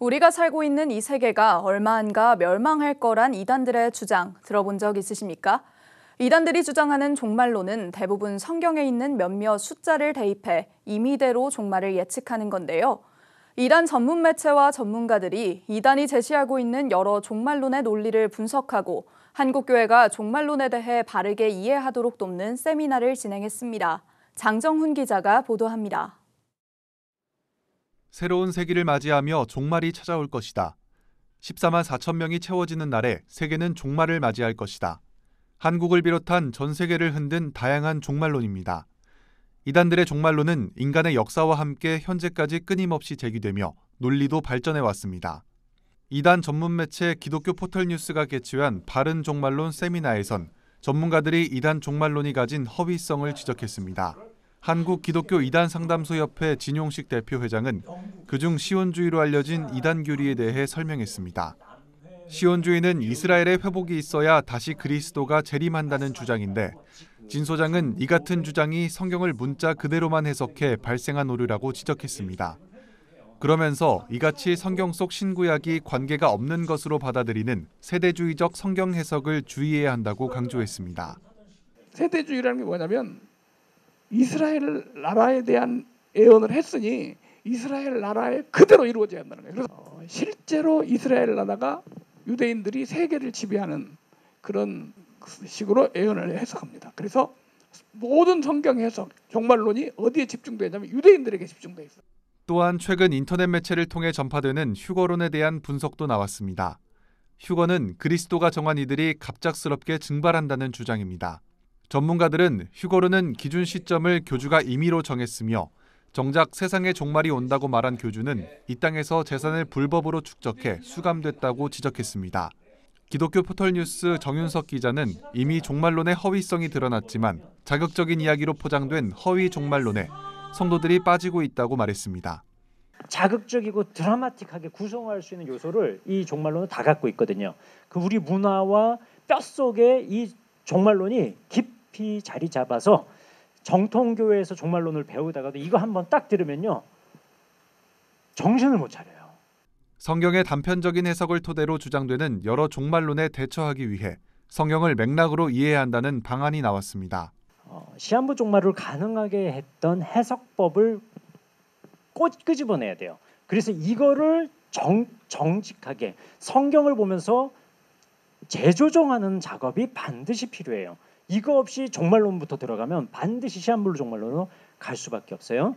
우리가 살고 있는 이 세계가 얼마 안가 멸망할 거란 이단들의 주장 들어본 적 있으십니까? 이단들이 주장하는 종말론은 대부분 성경에 있는 몇몇 숫자를 대입해 임의대로 종말을 예측하는 건데요. 이단 전문 매체와 전문가들이 이단이 제시하고 있는 여러 종말론의 논리를 분석하고 한국교회가 종말론에 대해 바르게 이해하도록 돕는 세미나를 진행했습니다. 장정훈 기자가 보도합니다. 새로운 세기를 맞이하며 종말이 찾아올 것이다. 14만 4천 명이 채워지는 날에 세계는 종말을 맞이할 것이다. 한국을 비롯한 전 세계를 흔든 다양한 종말론입니다. 이단들의 종말론은 인간의 역사와 함께 현재까지 끊임없이 제기되며 논리도 발전해 왔습니다. 이단 전문 매체 기독교 포털뉴스가 개최한 바른 종말론 세미나에선 전문가들이 이단 종말론이 가진 허위성을 지적했습니다. 한국 기독교 이단 상담소 협회 진용식 대표 회장은 그중 시온주의로 알려진 이단 교리에 대해 설명했습니다. 시온주의는 이스라엘의 회복이 있어야 다시 그리스도가 재림한다는 주장인데 진 소장은 이 같은 주장이 성경을 문자 그대로만 해석해 발생한 오류라고 지적했습니다. 그러면서 이같이 성경 속 신구약이 관계가 없는 것으로 받아들이는 세대주의적 성경 해석을 주의해야 한다고 강조했습니다. 세대주의라는 게 뭐냐면 이스라엘 나라에 대한 예언을 했으니 이스라엘 나라에 그대로 이루어져야 한다는 거예요. 그래서 어. 실제로 이스라엘 나라가 유대인들이 세계를 지배하는 그런 식으로 예언을 해석합니다. 그래서 모든 성경 해석, 종말론이 어디에 집중되냐면 유대인들에게 집중돼 있어요. 또한 최근 인터넷 매체를 통해 전파되는 휴거론에 대한 분석도 나왔습니다. 휴거는 그리스도가 정한 이들이 갑작스럽게 증발한다는 주장입니다. 전문가들은 휴거르는 기준 시점을 교주가 임의로 정했으며 정작 세상의 종말이 온다고 말한 교주는 이 땅에서 재산을 불법으로 축적해 수감됐다고 지적했습니다. 기독교 포털뉴스 정윤석 기자는 이미 종말론의 허위성이 드러났지만 자극적인 이야기로 포장된 허위 종말론에 성도들이 빠지고 있다고 말했습니다. 자극적이고 드라마틱하게 구성할 수 있는 요소를 이 종말론은 다 갖고 있거든요. 그 우리 문화와 뼛속에 이 종말론이 깊 깊이 자리 잡아서 정통교회에서 종말론을 배우다가도 이거 한번 딱 들으면요. 정신을 못 차려요. 성경의 단편적인 해석을 토대로 주장되는 여러 종말론에 대처하기 위해 성경을 맥락으로 이해해야 한다는 방안이 나왔습니다. 어, 시한부 종말을 가능하게 했던 해석법을 꼭 끄집어내야 돼요. 그래서 이거를 정, 정직하게 성경을 보면서 재조정하는 작업이 반드시 필요해요. 이거 없이 종말론부터 들어가면 반드시 시한물로 종말론으로 갈 수밖에 없어요.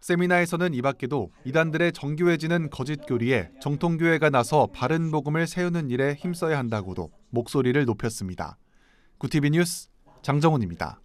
세미나에서는 이 밖에도 이단들의 정교해지는 거짓 교리에 정통교회가 나서 바른 복음을 세우는 일에 힘써야 한다고도 목소리를 높였습니다. 구티비 뉴스 장정훈입니다.